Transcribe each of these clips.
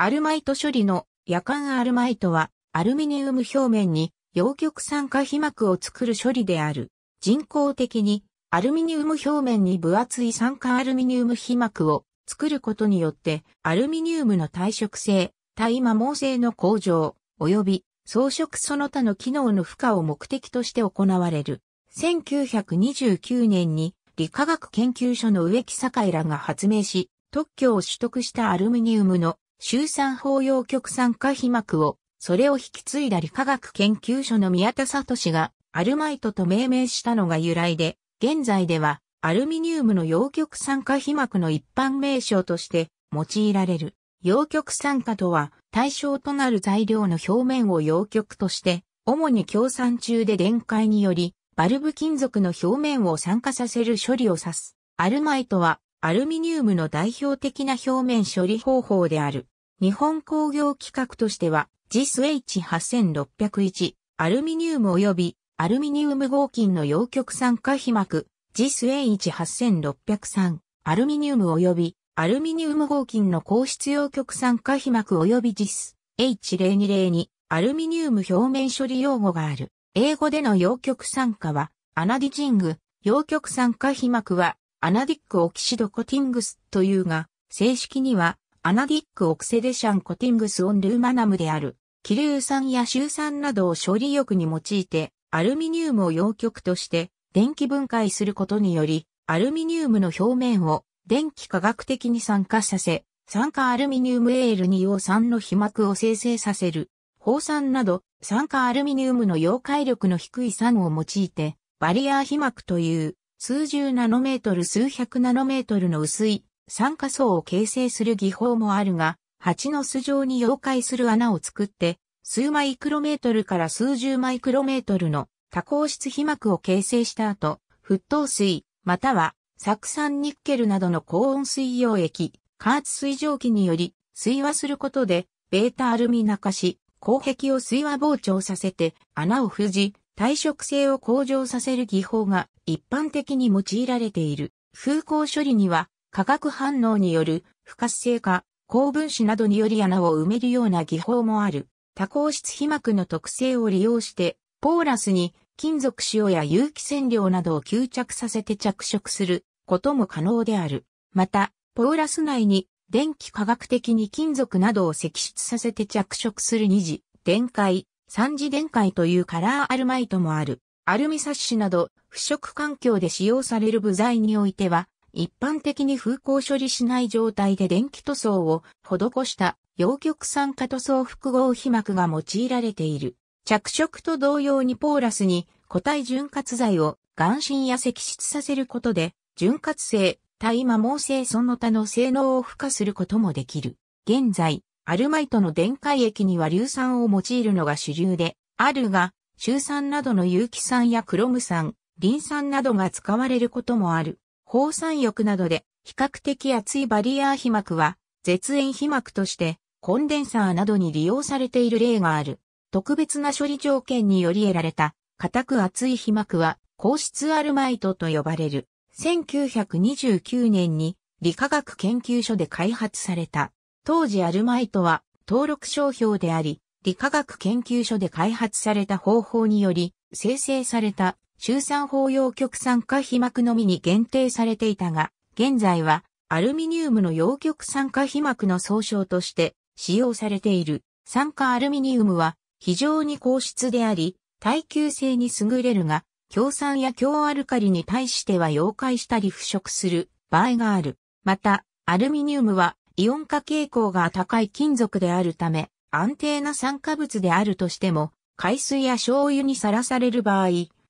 アルマイト処理の夜間アルマイトはアルミニウム表面に陽極酸化皮膜を作る処理である。人工的にアルミニウム表面に分厚い酸化アルミニウム皮膜を作ることによってアルミニウムの耐食性、耐摩耗性の向上、及び装飾その他の機能の負荷を目的として行われる。1929年に理化学研究所の植木栄らが発明し、特許を取得したアルミニウムの周産法要局酸化皮膜を、それを引き継いだ理化学研究所の宮田聡が、アルマイトと命名したのが由来で、現在では、アルミニウムの陽極酸化皮膜の一般名称として用いられる。陽極酸化とは、対象となる材料の表面を陽極として、主に強酸中で電解により、バルブ金属の表面を酸化させる処理を指す。アルマイトはアルミニウムの代表的な表面処理方法である。日本工業規格としては、JIS-H8601、アルミニウム及びアルミニウム合金の陽極酸化皮膜、JIS-H8603、アルミニウム及びアルミニウム合金の硬質陽極酸化皮膜及び JIS-H0202、アルミニウム表面処理用語がある。英語での陽極酸化は、アナディジング、陽極酸化皮膜は、アナディックオキシドコティングスというが、正式にはアナディックオクセデシャンコティングスオンルーマナムである、気流酸や臭酸などを処理力に用いて、アルミニウムを陽極として電気分解することにより、アルミニウムの表面を電気化学的に酸化させ、酸化アルミニウムエールに硫酸の皮膜を生成させる。放酸など、酸化アルミニウムの溶解力の低い酸を用いて、バリアー皮膜という数十ナノメートル数百ナノメートルの薄い酸化層を形成する技法もあるが、蜂の巣状に溶解する穴を作って、数マイクロメートルから数十マイクロメートルの多孔質皮膜を形成した後、沸騰水、または酢酸ニッケルなどの高温水溶液、加圧水蒸気により水和することで、ベータアルミナ化し、鉱壁を水和膨張させて穴を封じ、耐食性を向上させる技法が一般的に用いられている。風光処理には化学反応による不活性化、高分子などにより穴を埋めるような技法もある。多孔質皮膜の特性を利用して、ポーラスに金属塩や有機染料などを吸着させて着色することも可能である。また、ポーラス内に電気化学的に金属などを析出させて着色する二次、電解、三次電解というカラーアルマイトもある。アルミサッシなど、腐食環境で使用される部材においては、一般的に風光処理しない状態で電気塗装を施した陽極酸化塗装複合皮膜が用いられている。着色と同様にポーラスに固体潤滑剤を眼振や積出させることで、潤滑性、対摩耗性その他の性能を付加することもできる。現在、アルマイトの電解液には硫酸を用いるのが主流で、あるが、中酸などの有機酸やクロム酸、リン酸などが使われることもある。放酸浴などで比較的厚いバリアー被膜は、絶縁被膜として、コンデンサーなどに利用されている例がある。特別な処理条件により得られた、硬く厚い被膜は、硬質アルマイトと呼ばれる。1929年に理化学研究所で開発された。当時アルマイトは登録商標であり、理化学研究所で開発された方法により、生成された中酸法用極酸化皮膜のみに限定されていたが、現在はアルミニウムの陽極酸化皮膜の総称として使用されている酸化アルミニウムは非常に硬質であり、耐久性に優れるが、強酸や強アルカリに対しては溶解したり腐食する場合がある。また、アルミニウムはイオン化傾向が高い金属であるため、安定な酸化物であるとしても、海水や醤油にさらされる場合、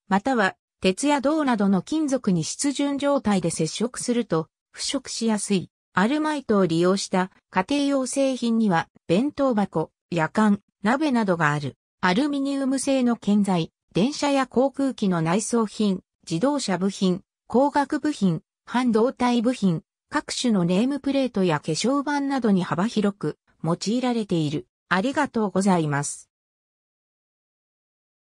または鉄や銅などの金属に湿潤状態で接触すると腐食しやすい。アルマイトを利用した家庭用製品には弁当箱、夜間、鍋などがある。アルミニウム製の建材、電車や航空機の内装品、自動車部品、工学部品、半導体部品、各種のネームプレートや化粧板などに幅広く用いられている。ありがとうございます。